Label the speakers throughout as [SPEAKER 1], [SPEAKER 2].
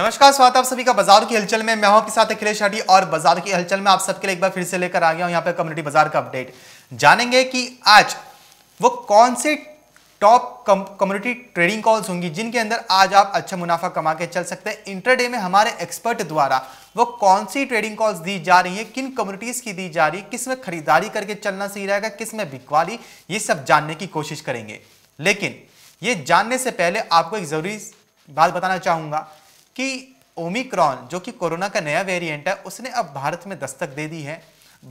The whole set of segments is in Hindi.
[SPEAKER 1] नमस्कार स्वागत आप सभी का बाजार की हलचल में मैं हूं आपके साथ अखिलेश शाठी और बाजार की हलचल में आप सबके लिए एक बार फिर से लेकर आ गया हूं यहां पर कम्युनिटी बाजार का अपडेट जानेंगे कि आज वो कौन से टॉप कम्युनिटी ट्रेडिंग कॉल्स होंगी जिनके अंदर आज आप अच्छा मुनाफा कमा के चल सकते हैं इंटरडे में हमारे एक्सपर्ट द्वारा वो कौन सी ट्रेडिंग कॉल्स दी जा रही है किन कम्युनिटीज की दी जा रही है किस में खरीदारी करके चलना सही रहेगा किस में बिकवाली ये सब जानने की कोशिश करेंगे लेकिन ये जानने से पहले आपको एक जरूरी बात बताना चाहूंगा कि ओमिक्रॉन जो कि कोरोना का नया वेरिएंट है उसने अब भारत में दस्तक दे दी है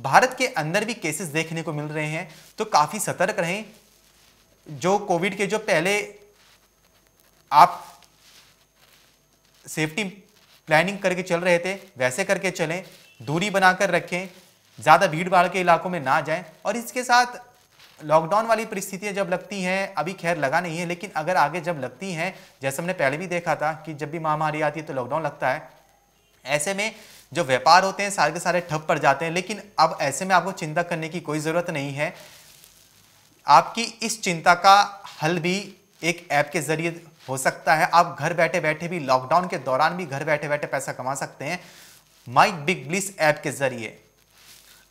[SPEAKER 1] भारत के अंदर भी केसेस देखने को मिल रहे हैं तो काफ़ी सतर्क रहें जो कोविड के जो पहले आप सेफ्टी प्लानिंग करके चल रहे थे वैसे करके चलें दूरी बनाकर रखें ज़्यादा भीड़ भाड़ के इलाकों में ना जाएं और इसके साथ लॉकडाउन वाली परिस्थितियां जब लगती हैं अभी खैर लगा नहीं है लेकिन अगर आगे जब लगती हैं जैसे हमने पहले भी देखा था कि जब भी महामारी आती है तो लॉकडाउन लगता है ऐसे में जो व्यापार होते हैं सारे के सारे ठप पड़ जाते हैं लेकिन अब ऐसे में आपको चिंता करने की कोई ज़रूरत नहीं है आपकी इस चिंता का हल भी एक ऐप के ज़रिए हो सकता है आप घर बैठे बैठे भी लॉकडाउन के दौरान भी घर बैठे बैठे पैसा कमा सकते हैं माई बिग ब्लिस ऐप के ज़रिए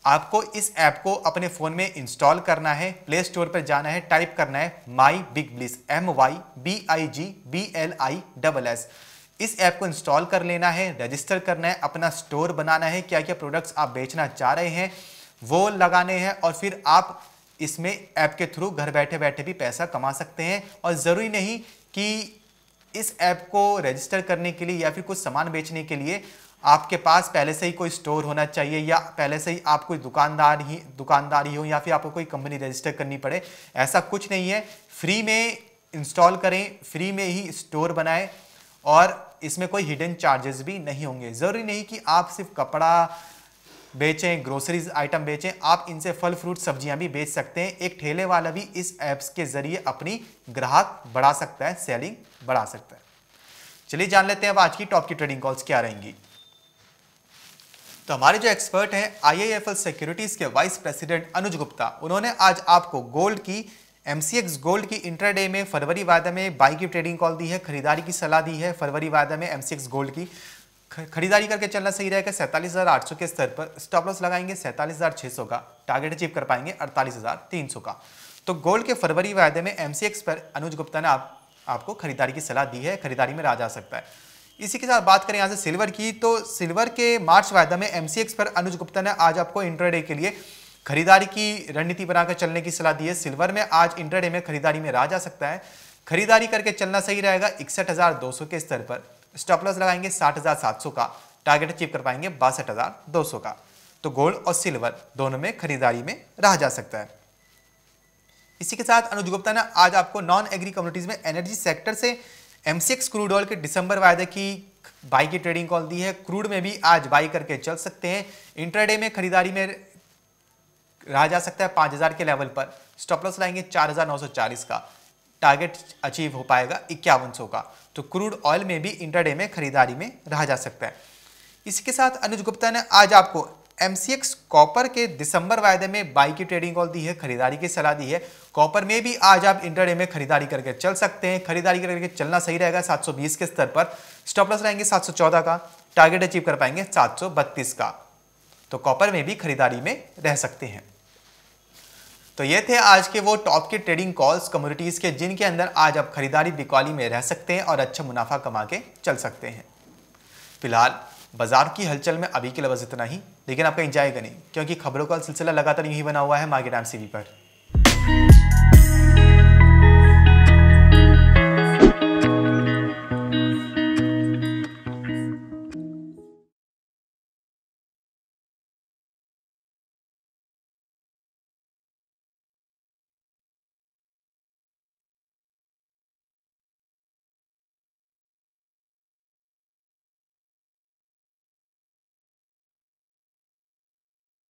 [SPEAKER 1] आपको इस ऐप को अपने फ़ोन में इंस्टॉल करना है प्ले स्टोर पर जाना है टाइप करना है my big bliss M Y B I G B L I double S इस ऐप को इंस्टॉल कर लेना है रजिस्टर करना है अपना स्टोर बनाना है क्या क्या प्रोडक्ट्स आप बेचना चाह रहे हैं वो लगाने हैं और फिर आप इसमें ऐप के थ्रू घर बैठे बैठे भी पैसा कमा सकते हैं और ज़रूरी नहीं कि इस ऐप को रजिस्टर करने के लिए या फिर कुछ सामान बेचने के लिए आपके पास पहले से ही कोई स्टोर होना चाहिए या पहले से ही आप कोई दुकानदार ही दुकानदार ही हो या फिर आपको कोई कंपनी रजिस्टर करनी पड़े ऐसा कुछ नहीं है फ्री में इंस्टॉल करें फ्री में ही स्टोर बनाएं और इसमें कोई हिडन चार्जेस भी नहीं होंगे ज़रूरी नहीं कि आप सिर्फ कपड़ा बेचें ग्रोसरीज आइटम बेचें आप इनसे फल फ्रूट सब्जियां भी बेच सकते हैं एक ठेले वाला भी इस ऐप्स के ज़रिए अपनी ग्राहक बढ़ा सकता है सेलिंग बढ़ा सकता है चलिए जान लेते हैं अब आज की टॉप की ट्रेडिंग कॉल्स क्या रहेंगी तो हमारे जो एक्सपर्ट हैं आईआईएफएल सिक्योरिटीज के वाइस प्रेसिडेंट अनुज गुप्ता उन्होंने आज आपको गोल्ड की एमसीएक्स गोल्ड की इंटरडे में फरवरी वायदा में बाई की ट्रेडिंग कॉल दी है खरीदारी की सलाह दी है फरवरी वायदा में एमसीएक्स गोल्ड की खरीदारी करके चलना सही रहेगा सैंतालीस हज़ार आठ सौ के स्तर पर स्टॉप लॉस लगाएंगे सैंतालीस हज़ार छः सौ का टारगेट अचीव कर पाएंगे अड़तालीस हज़ार तीन सौ का तो गोल्ड के फरवरी वायदे में एमसीएक्स पर अनुज गुप्ता ने आप आपको खरीदारी की सलाह दी है खरीदारी में रहा जा सकता है इसी के साथ बात करें यहाँ से सिल्वर की तो सिल्वर के मार्च वायदा में एम पर अनुज गुप्ता ने आज आपको इंटरडे के लिए खरीदारी की रणनीति बनाकर चलने की सलाह दी है सिल्वर में आज इंटरडे में खरीदारी में रहा जा सकता है खरीदारी करके चलना सही रहेगा इकसठ के स्तर पर स्टॉपलॉस लगाएंगे साठ का टारगेट अचीव कर पाएंगे बासठ का तो गोल्ड और सिल्वर दोनों में खरीदारी में रहा जा सकता है इसी के साथ अनुज गुप्ता ने आज आपको नॉन एग्री कम्युनिटीज में एनर्जी सेक्टर से एमसीएक्स क्रूड ऑयल के दिसंबर वायदे की बाई की ट्रेडिंग कॉल दी है क्रूड में भी आज बाई करके चल सकते हैं इंटरडे में खरीदारी में रहा जा सकता है 5000 के लेवल पर स्टॉप लॉस लाएंगे 4940 का टारगेट अचीव हो पाएगा इक्यावन का तो क्रूड ऑयल में भी इंटरडे में खरीदारी में रहा जा सकता है इसके साथ अनुज गुप्ता ने आज आपको एमसीएक्स कॉपर के दिसंबर वायदे में बाई की ट्रेडिंग कॉल दी है खरीदारी की सलाह दी है कॉपर में भी आज आप इंटरडे में खरीदारी करके चल सकते हैं खरीदारी करके चलना सही रहेगा 720 के स्तर पर स्टॉप लॉस रहेंगे 714 का टारगेट अचीव कर पाएंगे 732 का तो कॉपर में भी खरीदारी में रह सकते हैं तो ये थे आज के वो टॉप के ट्रेडिंग कॉल्स कम्युनिटीज़ के जिनके अंदर आज आप खरीदारी बिकॉली में रह सकते हैं और अच्छा मुनाफा कमा के चल सकते हैं फिलहाल बाजार की हलचल में अभी के लिए बस इतना ही लेकिन आपका इंजॉय करें क्योंकि खबरों का सिलसिला लगातार यही बना हुआ है मार्केट एम पर